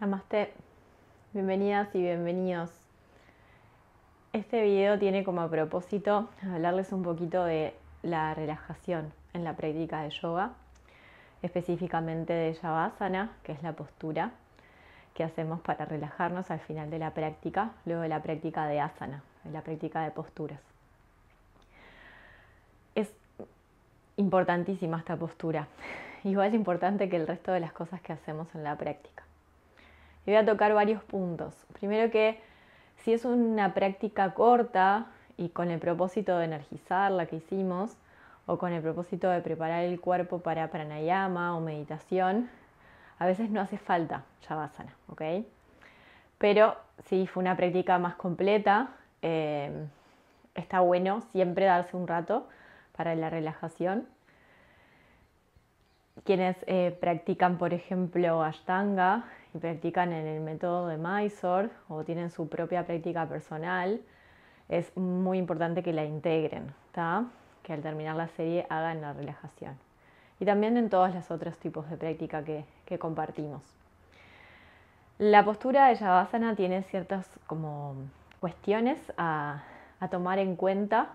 Namaste, bienvenidas y bienvenidos. Este video tiene como propósito hablarles un poquito de la relajación en la práctica de yoga, específicamente de Shavasana, que es la postura que hacemos para relajarnos al final de la práctica, luego de la práctica de asana, de la práctica de posturas. Es importantísima esta postura, igual importante que el resto de las cosas que hacemos en la práctica voy a tocar varios puntos. Primero que si es una práctica corta y con el propósito de energizar la que hicimos, o con el propósito de preparar el cuerpo para pranayama o meditación, a veces no hace falta shavasana, ¿ok? Pero si fue una práctica más completa, eh, está bueno siempre darse un rato para la relajación quienes eh, practican, por ejemplo, Ashtanga y practican en el método de Mysore o tienen su propia práctica personal, es muy importante que la integren, que al terminar la serie hagan la relajación. Y también en todos los otros tipos de práctica que, compartimos. La postura de Yavasana tiene ciertas como cuestiones a, a tomar en cuenta,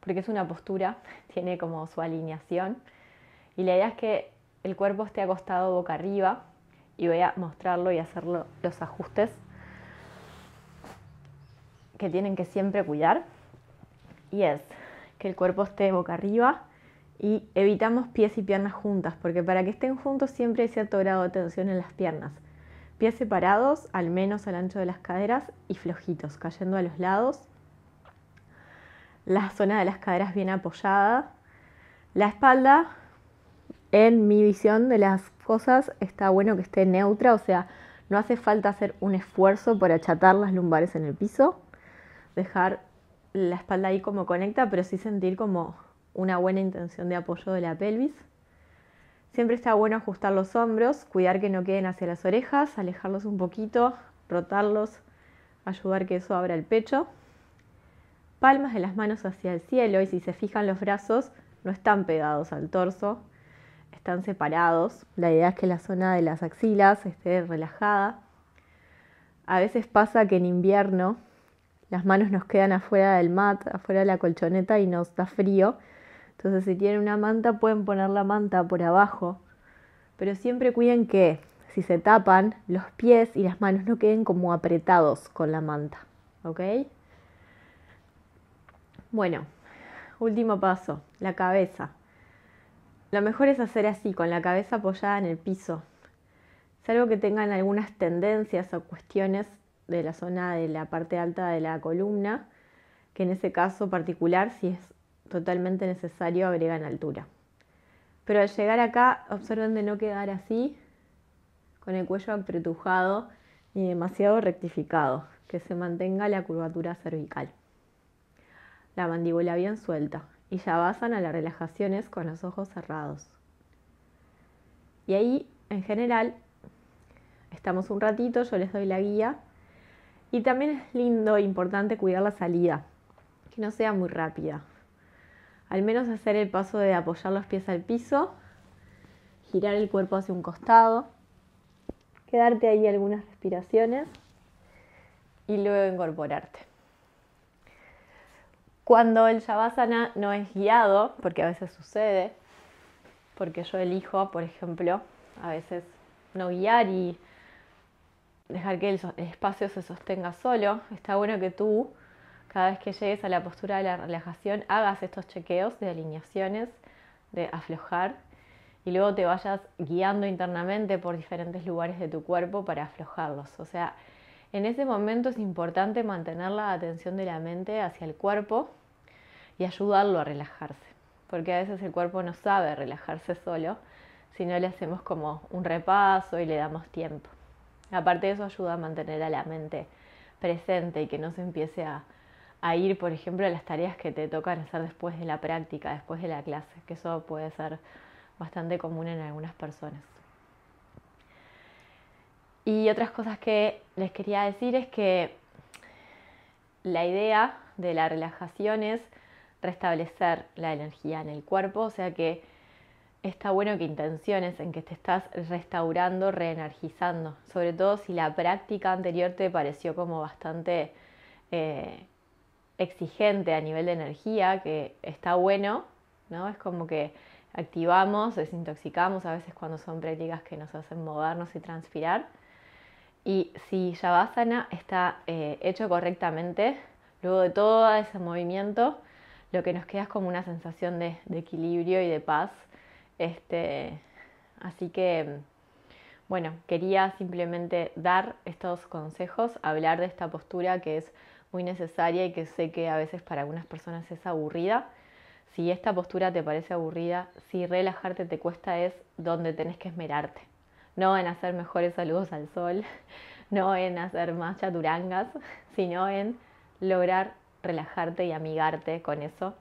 porque es una postura, tiene como su alineación. Y la idea es que el cuerpo esté acostado boca arriba y voy a mostrarlo y hacer los ajustes que tienen que siempre cuidar y es que el cuerpo esté boca arriba y evitamos pies y piernas juntas porque para que estén juntos siempre hay cierto grado de tensión en las piernas. Pies separados, al menos al ancho de las caderas y flojitos, cayendo a los lados. La zona de las caderas bien apoyada. La espalda en mi visión de las cosas está bueno que esté neutra, o sea, no hace falta hacer un esfuerzo por achatar las lumbares en el piso, dejar la espalda ahí como conecta, pero sí sentir como una buena intención de apoyo de la pelvis. Siempre está bueno ajustar los hombros, cuidar que no queden hacia las orejas, alejarlos un poquito, rotarlos, ayudar que eso abra el pecho. Palmas de las manos hacia el cielo y si se fijan los brazos no están pegados al torso, están separados. La idea es que la zona de las axilas esté relajada. A veces pasa que en invierno las manos nos quedan afuera del mat, afuera de la colchoneta y nos da frío. Entonces si tienen una manta pueden poner la manta por abajo. Pero siempre cuiden que si se tapan los pies y las manos no queden como apretados con la manta. ¿Ok? Bueno, último paso, la cabeza. Lo mejor es hacer así, con la cabeza apoyada en el piso. Salvo que tengan algunas tendencias o cuestiones de la zona de la parte alta de la columna, que en ese caso particular, si es totalmente necesario, agregan altura. Pero al llegar acá, observen de no quedar así, con el cuello apretujado y demasiado rectificado, que se mantenga la curvatura cervical. La mandíbula bien suelta, y ya basan a las relajaciones con los ojos cerrados. Y ahí, en general, estamos un ratito, yo les doy la guía. Y también es lindo e importante cuidar la salida, que no sea muy rápida. Al menos hacer el paso de apoyar los pies al piso, girar el cuerpo hacia un costado, quedarte ahí algunas respiraciones y luego incorporarte. Cuando el Shavasana no es guiado, porque a veces sucede, porque yo elijo, por ejemplo, a veces no guiar y dejar que el espacio se sostenga solo, está bueno que tú, cada vez que llegues a la postura de la relajación, hagas estos chequeos de alineaciones, de aflojar, y luego te vayas guiando internamente por diferentes lugares de tu cuerpo para aflojarlos. O sea, en ese momento es importante mantener la atención de la mente hacia el cuerpo y ayudarlo a relajarse, porque a veces el cuerpo no sabe relajarse solo si no le hacemos como un repaso y le damos tiempo. Aparte de eso ayuda a mantener a la mente presente y que no se empiece a, a ir, por ejemplo, a las tareas que te tocan hacer después de la práctica, después de la clase, que eso puede ser bastante común en algunas personas. Y otras cosas que les quería decir es que la idea de la relajación es restablecer la energía en el cuerpo, o sea que está bueno que intenciones en que te estás restaurando, reenergizando, sobre todo si la práctica anterior te pareció como bastante eh, exigente a nivel de energía, que está bueno, ¿no? Es como que activamos, desintoxicamos a veces cuando son prácticas que nos hacen movernos y transpirar y si Shavasana está eh, hecho correctamente, luego de todo ese movimiento, lo que nos queda es como una sensación de, equilibrio y de paz. Este, así que, bueno, quería simplemente dar estos consejos, hablar de esta postura que es muy necesaria y que sé que a veces para algunas personas es aburrida. Si esta postura te parece aburrida, si relajarte te cuesta es donde tenés que esmerarte no en hacer mejores saludos al sol, no en hacer más chaturangas, sino en lograr relajarte y amigarte con eso,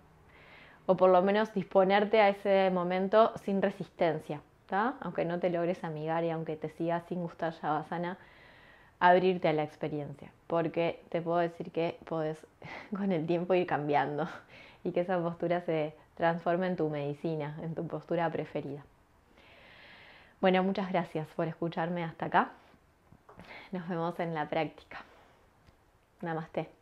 o por lo menos disponerte a ese momento sin resistencia, aunque no te logres amigar y aunque te sigas sin gustar Shavasana, abrirte a la experiencia, porque te puedo decir que podés con el tiempo ir cambiando y que esa postura se transforme en tu medicina, en tu postura preferida. Bueno, muchas gracias por escucharme hasta acá. Nos vemos en la práctica. Namaste.